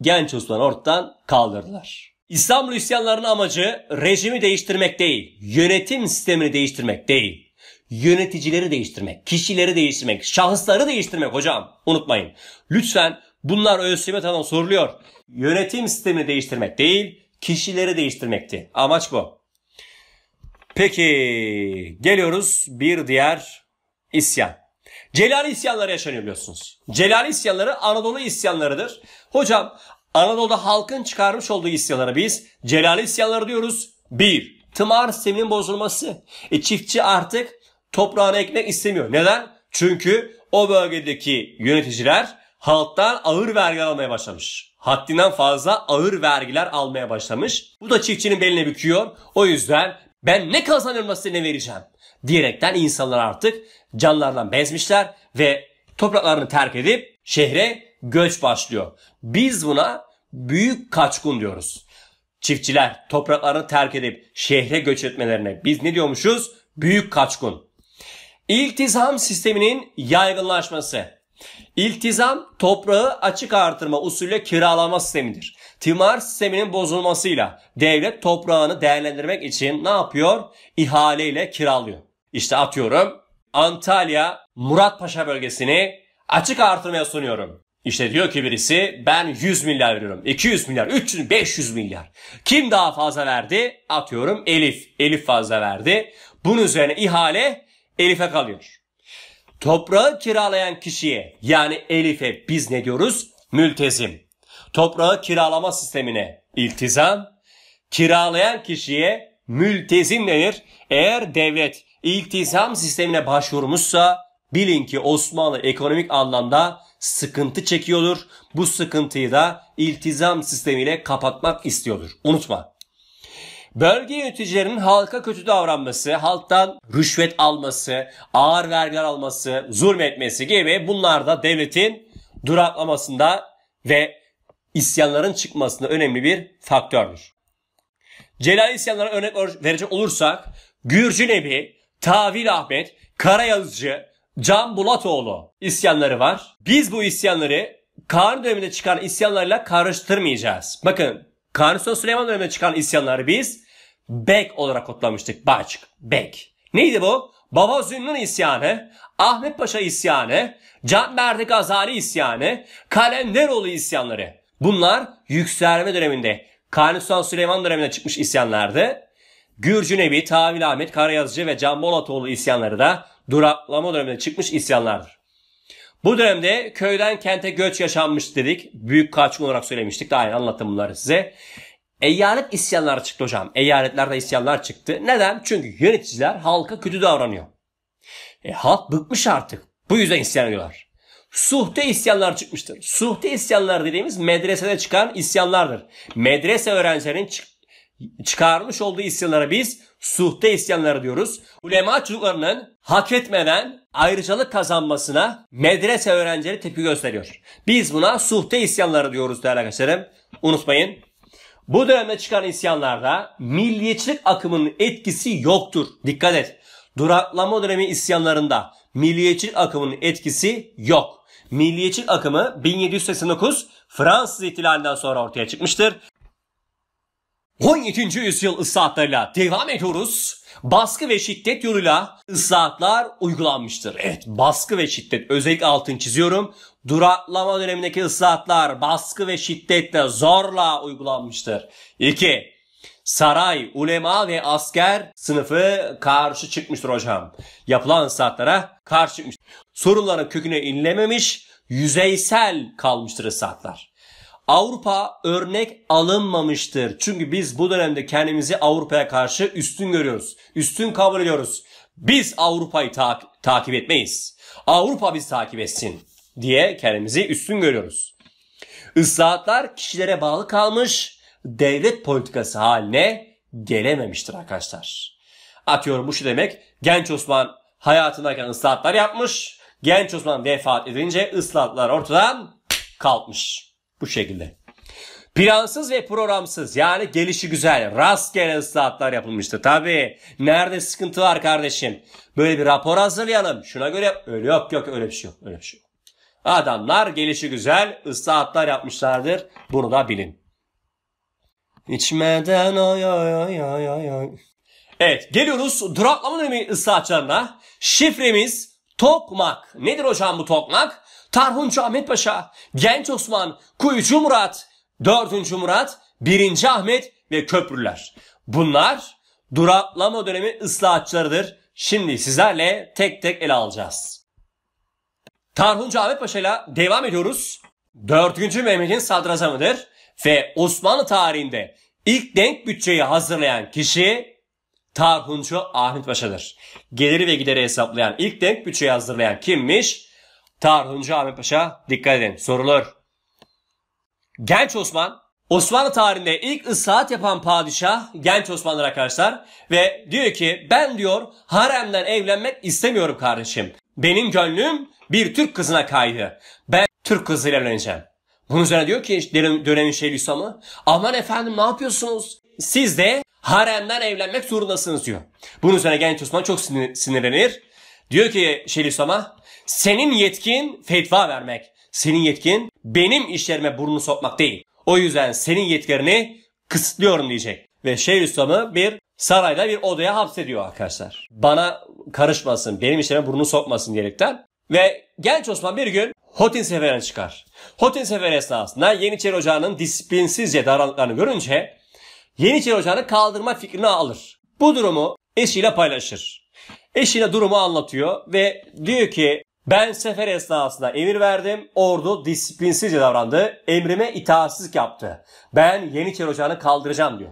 Genç Osman'ı ortadan kaldırdılar. İslam Hristiyanlarının amacı rejimi değiştirmek değil, yönetim sistemini değiştirmek değil. Yöneticileri değiştirmek, kişileri değiştirmek, şahısları değiştirmek hocam. Unutmayın. Lütfen bunlar ÖSYM tarafından soruluyor. Yönetim sistemini değiştirmek değil, kişileri değiştirmekti. Amaç bu. Peki geliyoruz bir diğer isyan. Celali isyanları yaşanıyor biliyorsunuz. Celali isyanları Anadolu isyanlarıdır. Hocam Anadolu'da halkın çıkarmış olduğu isyanları biz celali isyanları diyoruz. Bir, tımar sistemin bozulması. E, çiftçi artık toprağına ekmek istemiyor. Neden? Çünkü o bölgedeki yöneticiler halktan ağır vergi almaya başlamış haddinden fazla ağır vergiler almaya başlamış. Bu da çiftçinin beline büküyor. O yüzden ben ne kazanırım size ne vereceğim diyerekten insanlar artık canlardan bezmişler ve topraklarını terk edip şehre göç başlıyor. Biz buna büyük kaçkun diyoruz. Çiftçiler topraklarını terk edip şehre göç etmelerine biz ne diyormuşuz? Büyük kaçkun. İltizam sisteminin yaygınlaşması. İltizam toprağı açık artırma usulüyle kiralama sistemidir. Timar sisteminin bozulmasıyla devlet toprağını değerlendirmek için ne yapıyor? İhaleyle kiralıyor. İşte atıyorum Antalya Muratpaşa bölgesini açık artırmaya sunuyorum. İşte diyor ki birisi ben 100 milyar veriyorum. 200 milyar, 300, 500 milyar. Kim daha fazla verdi? Atıyorum Elif. Elif fazla verdi. Bunun üzerine ihale Elif'e kalıyor. Toprağı kiralayan kişiye yani Elif'e biz ne diyoruz? Mültezim. Toprağı kiralama sistemine iltizam, kiralayan kişiye mültezim denir. Eğer devlet iltizam sistemine başvurmuşsa bilin ki Osmanlı ekonomik anlamda sıkıntı çekiyordur. Bu sıkıntıyı da iltizam sistemiyle kapatmak istiyordur. Unutma. Bölge yöneticilerinin halka kötü davranması, halktan rüşvet alması, ağır vergiler alması, zulmetmesi gibi bunlar da devletin duraklamasında ve isyanların çıkmasında önemli bir faktördür. Celal isyanlara örnek verecek olursak Gürcü Nebi, Tavil Ahmet, Karayazıcı, Can Bulatoğlu isyanları var. Biz bu isyanları Kanun döneminde çıkan isyanlarla karıştırmayacağız. Bakın Kanuni Süleyman döneminde çıkan isyanları biz back olarak kodlamıştık. Başk, back. Neydi bu? Baba Zünnun isyanı, Ahmet Paşa isyanı, Canberdi Azari isyanı, Kalenderoğlu isyanları. Bunlar yükselme döneminde Kanuni Sultan Süleyman döneminde çıkmış isyanlardı. Gürcü Nebi, Tavil Ahmet, Karayazıcı ve Can Bolatoğlu isyanları da duraklama döneminde çıkmış isyanlardır. Bu dönemde köyden kente göç yaşanmış dedik. Büyük kaçkın olarak söylemiştik. Daha önce anlattım bunları size. Eyalet isyanları çıktı hocam. Eyaletlerde isyanlar çıktı. Neden? Çünkü yöneticiler halka kötü davranıyor. E, halk bıkmış artık. Bu yüzden isyan ediyorlar. Suhte isyanlar çıkmıştır. Suhte isyanlar dediğimiz medresede çıkan isyanlardır. Medrese öğrencilerinin çık çıkarmış olduğu isyanlara biz suhte isyanları diyoruz. Ulema çocuklarının hak etmeden ayrıcalık kazanmasına medrese öğrencileri tepki gösteriyor. Biz buna suhte isyanları diyoruz değerli arkadaşlarım. Unutmayın bu dönemde çıkan isyanlarda milliyetçilik akımının etkisi yoktur. Dikkat et. Duraklama dönemi isyanlarında milliyetçilik akımının etkisi yok. Milliyetçilik akımı 1789 Fransız ihtilalinden sonra ortaya çıkmıştır. 17. yüzyıl ıslahatlarıyla devam ediyoruz. Baskı ve şiddet yoluyla ıslahatlar uygulanmıştır. Evet baskı ve şiddet özellikle altını çiziyorum duraklama dönemindeki ıslahatlar baskı ve şiddetle zorla uygulanmıştır. 2. Saray, ulema ve asker sınıfı karşı çıkmıştır hocam. Yapılan ıslahatlara karşı çıkmış. Sorunların köküne inlememiş, yüzeysel kalmıştır ıslahatlar. Avrupa örnek alınmamıştır. Çünkü biz bu dönemde kendimizi Avrupa'ya karşı üstün görüyoruz. Üstün kabul ediyoruz. Biz Avrupa'yı ta- takip etmeyiz. Avrupa bizi takip etsin diye kendimizi üstün görüyoruz. Islahatlar kişilere bağlı kalmış, devlet politikası haline gelememiştir arkadaşlar. Atıyorum bu şu demek, genç Osman hayatındayken ıslahatlar yapmış, genç Osman vefat edince ıslahatlar ortadan kalkmış. Bu şekilde. Plansız ve programsız yani gelişi güzel rastgele ıslahatlar yapılmıştı. Tabi nerede sıkıntı var kardeşim? Böyle bir rapor hazırlayalım. Şuna göre öyle yok yok öyle bir şey yok. Öyle bir şey yok. Adamlar gelişi güzel ıslahatlar yapmışlardır. Bunu da bilin. İçmeden ay ay ay ay ay ay. Evet geliyoruz duraklama dönemi ıslahatçılarına. Şifremiz tokmak. Nedir hocam bu tokmak? Tarhuncu Ahmet Paşa, Genç Osman, Kuyucu Murat, Dördüncü Murat, Birinci Ahmet ve Köprüler. Bunlar duraklama dönemi ıslahatçılarıdır. Şimdi sizlerle tek tek ele alacağız. Tarhuncu Ahmet Paşa'yla devam ediyoruz. 4. Mehmet'in sadrazamıdır ve Osmanlı tarihinde ilk denk bütçeyi hazırlayan kişi Tarhuncu Ahmet Paşa'dır. Geliri ve gideri hesaplayan ilk denk bütçeyi hazırlayan kimmiş? Tarhuncu Ahmet Paşa dikkat edin sorulur. Genç Osman Osmanlı tarihinde ilk ıslahat yapan padişah genç Osmanlılar arkadaşlar ve diyor ki ben diyor haremden evlenmek istemiyorum kardeşim. Benim gönlüm bir Türk kızına kaydı. Ben Türk kızıyla evleneceğim. Bunun üzerine diyor ki dönemin şeyh Hüsam'ı aman efendim ne yapıyorsunuz? Siz de haremden evlenmek zorundasınız diyor. Bunun üzerine genç Osman çok sinirlenir. Diyor ki şeyh Hüsam'a senin yetkin fetva vermek. Senin yetkin benim işlerime burnunu sokmak değil. O yüzden senin yetkilerini kısıtlıyorum diyecek. Ve Şeyh Hüsam'ı bir sarayda bir odaya hapsediyor arkadaşlar. Bana karışmasın, benim işlerime burnunu sokmasın diyerekten ve genç Osman bir gün Hotin seferine çıkar. Hotin seferi esnasında Yeniçeri Ocağı'nın disiplinsizce davranışlarını görünce Yeniçeri Ocağı'nı kaldırma fikrini alır. Bu durumu eşiyle paylaşır. Eşiyle durumu anlatıyor ve diyor ki ben sefer esnasında emir verdim. Ordu disiplinsizce davrandı. Emrime itaatsiz yaptı. Ben Yeniçeri Ocağı'nı kaldıracağım diyor.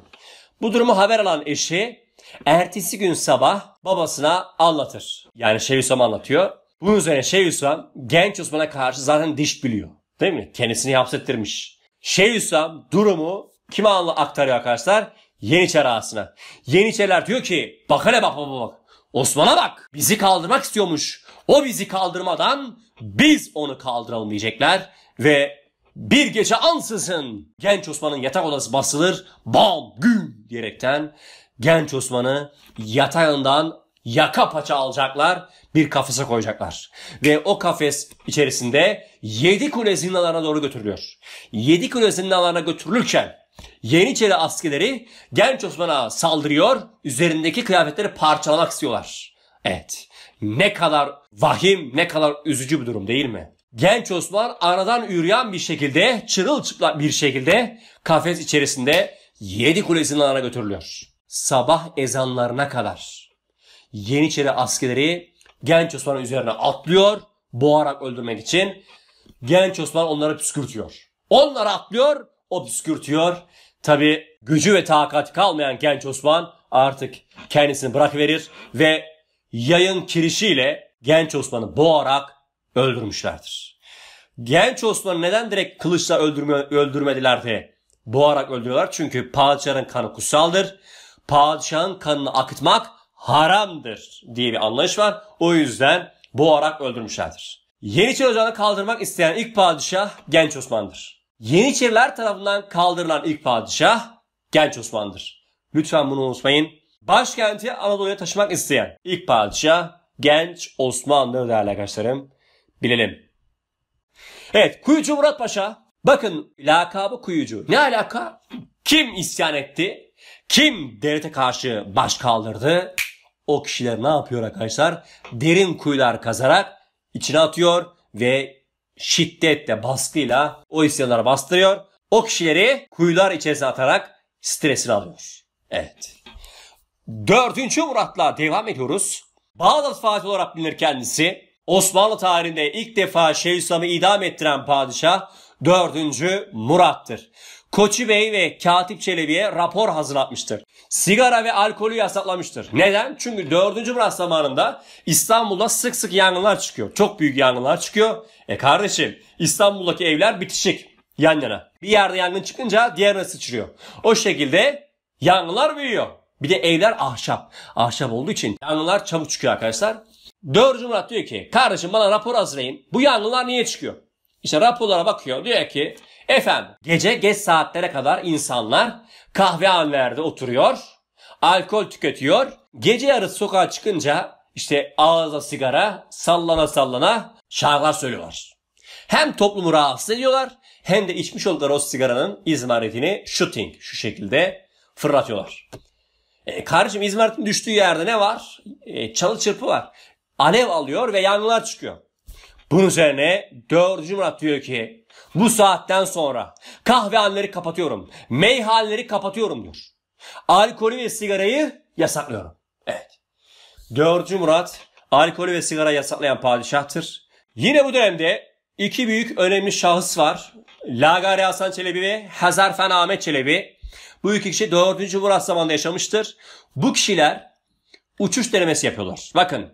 Bu durumu haber alan eşi ertesi gün sabah babasına anlatır. Yani Şevisom'a anlatıyor. Bunun üzerine Şeyh Hüsam genç Osman'a karşı zaten diş biliyor. Değil mi? Kendisini hapsettirmiş. Şeyh Hüsam durumu kime aktarıyor arkadaşlar? Yeniçer ağasına. Yeniçerler diyor ki bak hele bak baba bak. Osman'a bak. Bizi kaldırmak istiyormuş. O bizi kaldırmadan biz onu kaldıralım diyecekler. Ve bir gece ansızın genç Osman'ın yatak odası basılır. Bam gün diyerekten genç Osman'ı yatağından yaka paça alacaklar, bir kafese koyacaklar. Ve o kafes içerisinde yedi kule zindalarına doğru götürülüyor. Yedi kule zindalarına götürülürken Yeniçeri askerleri genç Osman'a saldırıyor, üzerindeki kıyafetleri parçalamak istiyorlar. Evet, ne kadar vahim, ne kadar üzücü bir durum değil mi? Genç Osman aradan üryan bir şekilde, çırılçıplak bir şekilde kafes içerisinde yedi kule alana götürülüyor. Sabah ezanlarına kadar Yeniçeri askerleri Genç Osman üzerine atlıyor boğarak öldürmek için. Genç Osman onları püskürtüyor. Onları atlıyor, o püskürtüyor. Tabi gücü ve takati kalmayan Genç Osman artık kendisini bırakıverir ve yayın kirişiyle Genç Osman'ı boğarak öldürmüşlerdir. Genç Osman'ı neden direkt kılıçla öldürme, öldürmediler de boğarak öldürüyorlar? Çünkü padişahın kanı kutsaldır. Padişahın kanını akıtmak haramdır diye bir anlayış var. O yüzden boğarak öldürmüşlerdir. Yeniçeri Ocağı'nı kaldırmak isteyen ilk padişah Genç Osman'dır. Yeniçeriler tarafından kaldırılan ilk padişah Genç Osman'dır. Lütfen bunu unutmayın. Başkenti Anadolu'ya taşımak isteyen ilk padişah Genç Osman'dır değerli arkadaşlarım. Bilelim. Evet Kuyucu Murat Paşa. Bakın lakabı Kuyucu. Ne alaka? Kim isyan etti? Kim devlete karşı baş kaldırdı? o kişiler ne yapıyor arkadaşlar? Derin kuyular kazarak içine atıyor ve şiddetle baskıyla o isyanlara bastırıyor. O kişileri kuyular içerisine atarak stresini alıyor. Evet. Dördüncü Murat'la devam ediyoruz. Bağdat Fatih olarak bilinir kendisi. Osmanlı tarihinde ilk defa Şeyhülislam'ı idam ettiren padişah 4. Murat'tır. Koçu Bey ve Katip Çelebi'ye rapor hazırlatmıştır sigara ve alkolü yasaklamıştır. Neden? Çünkü 4. Murat zamanında İstanbul'da sık sık yangınlar çıkıyor. Çok büyük yangınlar çıkıyor. E kardeşim İstanbul'daki evler bitişik yan yana. Bir yerde yangın çıkınca diğerine sıçrıyor. O şekilde yangınlar büyüyor. Bir de evler ahşap. Ahşap olduğu için yangınlar çabuk çıkıyor arkadaşlar. 4. Murat diyor ki kardeşim bana rapor hazırlayın. Bu yangınlar niye çıkıyor? İşte raporlara bakıyor. Diyor ki efendim gece geç saatlere kadar insanlar kahvehanelerde oturuyor, alkol tüketiyor. Gece yarısı sokağa çıkınca işte ağza sigara sallana sallana şarkılar söylüyorlar. Hem toplumu rahatsız ediyorlar hem de içmiş oldukları o sigaranın izmaritini shooting şu şekilde fırlatıyorlar. E, kardeşim izmaritin düştüğü yerde ne var? E, çalı çırpı var. Alev alıyor ve yangınlar çıkıyor. Bunun üzerine 4. Murat diyor ki bu saatten sonra kahvehaneleri kapatıyorum, meyhaneleri kapatıyorum diyor. Alkolü ve sigarayı yasaklıyorum. Evet. 4. Murat alkolü ve sigara yasaklayan padişahtır. Yine bu dönemde iki büyük önemli şahıs var. Lagari Hasan Çelebi ve Hazarfen Ahmet Çelebi. Bu iki kişi 4. Murat zamanında yaşamıştır. Bu kişiler uçuş denemesi yapıyorlar. Bakın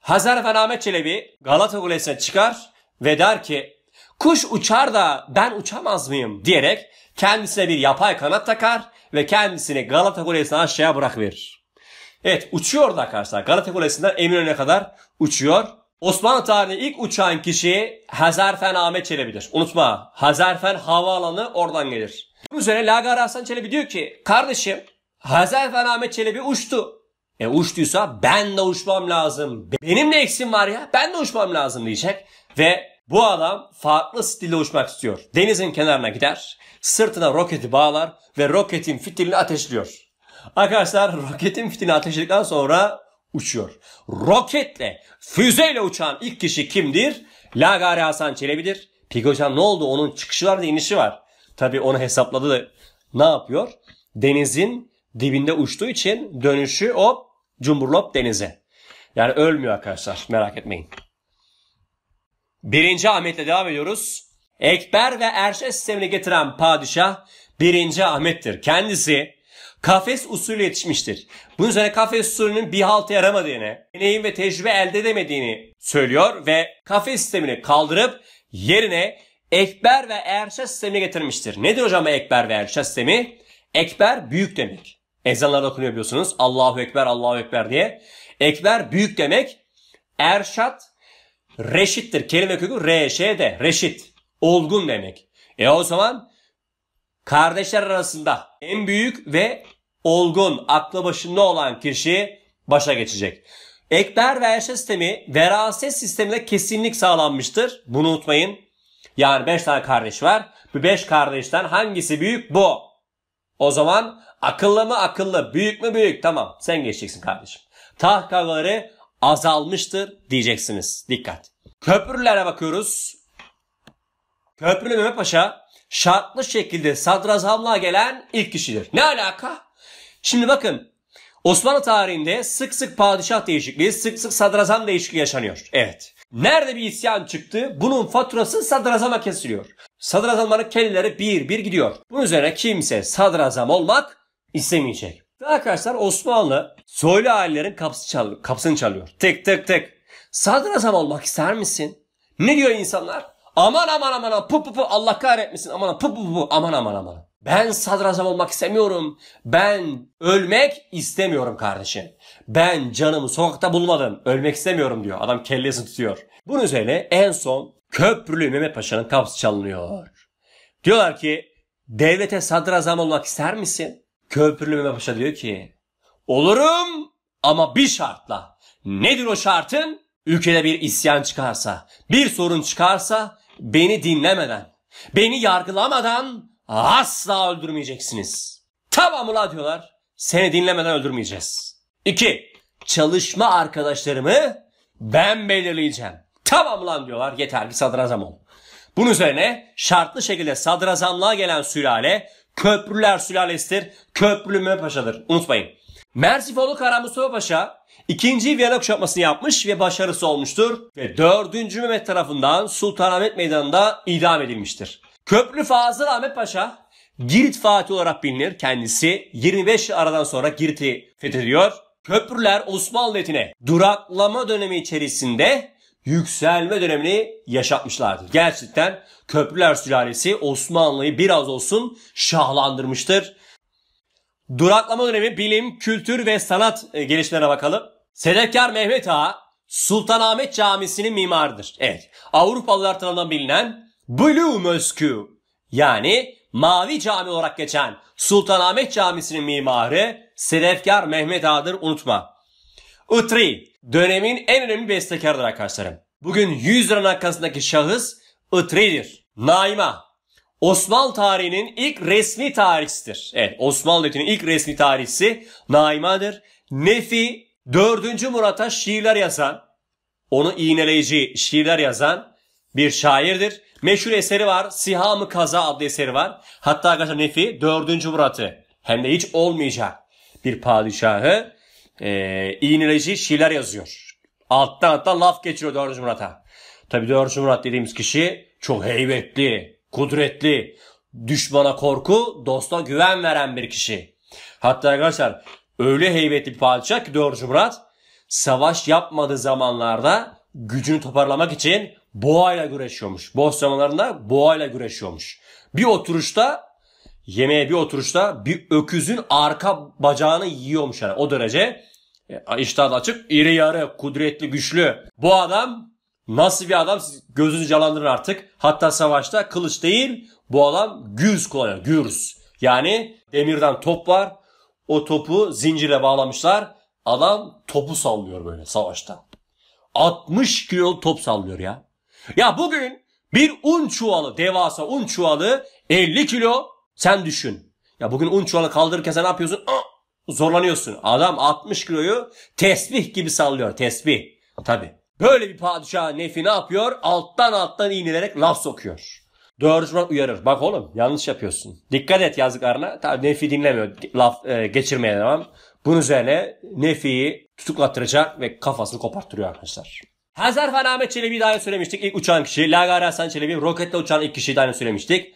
Hazarfen Ahmet Çelebi Galata Kulesi'ne çıkar ve der ki kuş uçar da ben uçamaz mıyım diyerek kendisine bir yapay kanat takar ve kendisini Galata Kulesi'nden aşağıya bırakıverir. Evet uçuyordu arkadaşlar. Galata Kulesi'nden Eminönü'ne kadar uçuyor. Osmanlı tarihinde ilk uçan kişi Hazarfen Ahmet Çelebi'dir. Unutma Hazarfen havaalanı oradan gelir. Bunun üzerine Lagar Hasan Çelebi diyor ki kardeşim Hazarfen Ahmet Çelebi uçtu. E uçtuysa ben de uçmam lazım. Benim ne eksim var ya ben de uçmam lazım diyecek. Ve bu adam farklı stille uçmak istiyor. Denizin kenarına gider, sırtına roketi bağlar ve roketin fitilini ateşliyor. Arkadaşlar roketin fitilini ateşledikten sonra uçuyor. Roketle, füzeyle uçan ilk kişi kimdir? Lagari Hasan Çelebi'dir. Peki hocam ne oldu? Onun çıkışı var da inişi var. Tabii onu hesapladı da ne yapıyor? Denizin dibinde uçtuğu için dönüşü o cumburlop denize. Yani ölmüyor arkadaşlar merak etmeyin. 1. Ahmet'le devam ediyoruz. Ekber ve Erşe sistemini getiren padişah 1. Ahmet'tir. Kendisi kafes usulü yetişmiştir. Bunun üzerine kafes usulünün bir halta yaramadığını, deneyim ve tecrübe elde edemediğini söylüyor ve kafes sistemini kaldırıp yerine Ekber ve Erşe sistemini getirmiştir. Nedir hocam Ekber ve Erşe sistemi? Ekber büyük demek. Ezanlar okunuyor biliyorsunuz. Allahu Ekber, Allahu Ekber diye. Ekber büyük demek. Erşat Reşittir. Kelime kökü R şey de. Reşit. Olgun demek. E o zaman kardeşler arasında en büyük ve olgun, aklı başında olan kişi başa geçecek. Ekber ve erşe sistemi veraset sisteminde kesinlik sağlanmıştır. Bunu unutmayın. Yani 5 tane kardeş var. Bu 5 kardeşten hangisi büyük? Bu. O zaman akıllı mı akıllı, büyük mü büyük? Tamam sen geçeceksin kardeşim. Taht kavgaları azalmıştır diyeceksiniz. Dikkat. Köprülere bakıyoruz. Köprülü Mehmet Paşa şartlı şekilde sadrazamlığa gelen ilk kişidir. Ne alaka? Şimdi bakın Osmanlı tarihinde sık sık padişah değişikliği, sık sık sadrazam değişikliği yaşanıyor. Evet. Nerede bir isyan çıktı? Bunun faturası sadrazama kesiliyor. Sadrazamların kendileri bir bir gidiyor. Bunun üzerine kimse sadrazam olmak istemeyecek. Ve arkadaşlar Osmanlı Soylu ailelerin kapsı çalıyor, kapsını çalıyor. Tek tek tek. Sadrazam olmak ister misin? Ne diyor insanlar? Aman aman aman aman pu pu pu Allah kahretmesin aman pu pu pu aman aman aman. Ben sadrazam olmak istemiyorum. Ben ölmek istemiyorum kardeşim. Ben canımı sokakta bulmadım. Ölmek istemiyorum diyor. Adam kellesini tutuyor. Bunun üzerine en son Köprülü Mehmet Paşa'nın kapısı çalınıyor. Diyorlar ki devlete sadrazam olmak ister misin? Köprülü Mehmet Paşa diyor ki Olurum ama bir şartla. Nedir o şartın? Ülkede bir isyan çıkarsa, bir sorun çıkarsa beni dinlemeden, beni yargılamadan asla öldürmeyeceksiniz. Tamam ula diyorlar. Seni dinlemeden öldürmeyeceğiz. 2. Çalışma arkadaşlarımı ben belirleyeceğim. Tamam lan diyorlar yeter ki sadrazam ol. Bunun üzerine şartlı şekilde sadrazamlığa gelen sülale köprüler sülalesidir. Köprülü Paşa'dır. Unutmayın. Mersifoğlu Kara Mustafa Paşa ikinci Viyana kuşatmasını yapmış ve başarısı olmuştur ve 4. Mehmet tarafından Sultanahmet Meydanı'nda idam edilmiştir. Köprü Fazıl Ahmet Paşa Girit Fatih olarak bilinir. Kendisi 25 Aradan sonra Girit'i fethediyor. Köprüler Osmanlı duraklama dönemi içerisinde yükselme dönemini yaşatmışlardı. Gerçekten köprüler sülalesi Osmanlı'yı biraz olsun şahlandırmıştır Duraklama dönemi bilim, kültür ve sanat e, gelişmelerine bakalım. Sedefkar Mehmet Ağa Sultanahmet Camisi'nin mimarıdır. Evet. Avrupalılar tarafından bilinen Blue Mosque yani Mavi Cami olarak geçen Sultanahmet Camisi'nin mimarı Sedefkar Mehmet Ağa'dır unutma. Itri dönemin en önemli bestekarıdır arkadaşlarım. Bugün 100 liranın arkasındaki şahıs Itri'dir. Naima Osmanlı tarihinin ilk resmi tarihçisidir. Evet Osmanlı Devleti'nin ilk resmi tarihçisi Naima'dır. Nefi 4. Murat'a şiirler yazan, onu iğneleyici şiirler yazan bir şairdir. Meşhur eseri var. Siham-ı Kaza adlı eseri var. Hatta arkadaşlar Nefi 4. Murat'ı hem de hiç olmayacak bir padişahı e, iğneleyici şiirler yazıyor. Alttan alttan laf geçiriyor 4. Murat'a. Tabi 4. Murat dediğimiz kişi çok heybetli, kudretli, düşmana korku, dosta güven veren bir kişi. Hatta arkadaşlar öyle heybetli bir padişah ki 4. Murat savaş yapmadığı zamanlarda gücünü toparlamak için boğayla güreşiyormuş. Boş zamanlarında boğayla güreşiyormuş. Bir oturuşta yemeğe bir oturuşta bir öküzün arka bacağını yiyormuş yani o derece. E, iştahı açık, iri yarı, kudretli, güçlü. Bu adam Nasıl bir adam gözünü calandırın artık. Hatta savaşta kılıç değil bu adam gürz kullanıyor. Gürz. Yani demirden top var. O topu zincire bağlamışlar. Adam topu sallıyor böyle savaşta. 60 kilo top sallıyor ya. Ya bugün bir un çuvalı devasa un çuvalı 50 kilo sen düşün. Ya bugün un çuvalı kaldırırken sen ne yapıyorsun? Ah! Zorlanıyorsun. Adam 60 kiloyu tesbih gibi sallıyor. Tesbih. Tabii. Böyle bir padişah nefi ne yapıyor? Alttan alttan iğnelerek laf sokuyor. Dördüncü uyarır. Bak oğlum yanlış yapıyorsun. Dikkat et yazdıklarına. Tabi Nefi dinlemiyor. Laf e, geçirmeye devam. Bunun üzerine Nefi'yi tutuklattıracak ve kafasını koparttırıyor arkadaşlar. Hazarfen Ahmet Çelebi'yi daha önce söylemiştik. İlk uçan kişi. Lagari Hasan Çelebi. Roketle uçan ilk kişiyi daha önce söylemiştik.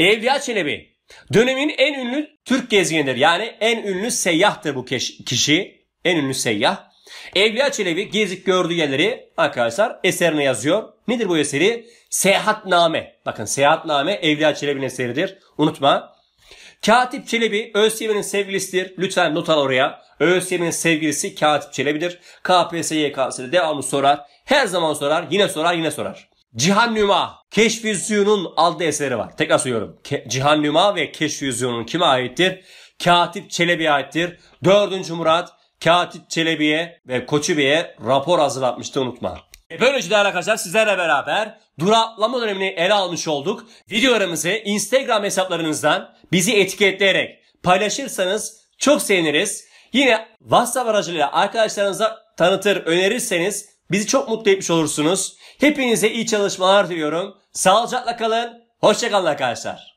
Evliya Çelebi. Dönemin en ünlü Türk gezginidir. Yani en ünlü seyyahtır bu kişi. En ünlü seyyah. Evliya Çelebi gezik gördüğü yerleri arkadaşlar eserine yazıyor. Nedir bu eseri? Seyahatname. Bakın Seyahatname Evliya Çelebi'nin eseridir. Unutma. Katip Çelebi Özyemen'in sevgilisidir. Lütfen not al oraya. Özyemen'in sevgilisi Katip Çelebi'dir. KPSS YKS'de devamlı sorar. Her zaman sorar. Yine sorar yine sorar. Cihan Nüma, Keşfi Züyun'un adlı eseri var. Tekrar söylüyorum. Ke- Cihan Nüma ve Keşfi Züyun'un kime aittir? Katip Çelebi'ye aittir. 4. Murat Katip Çelebi'ye ve Koçubi'ye rapor hazırlatmıştı unutma. E, böylece de arkadaşlar sizlerle beraber duraklama dönemini ele almış olduk. Videolarımızı Instagram hesaplarınızdan bizi etiketleyerek paylaşırsanız çok seviniriz. Yine WhatsApp aracılığıyla arkadaşlarınıza tanıtır, önerirseniz bizi çok mutlu etmiş olursunuz. Hepinize iyi çalışmalar diliyorum. Sağlıcakla kalın. Hoşçakalın arkadaşlar.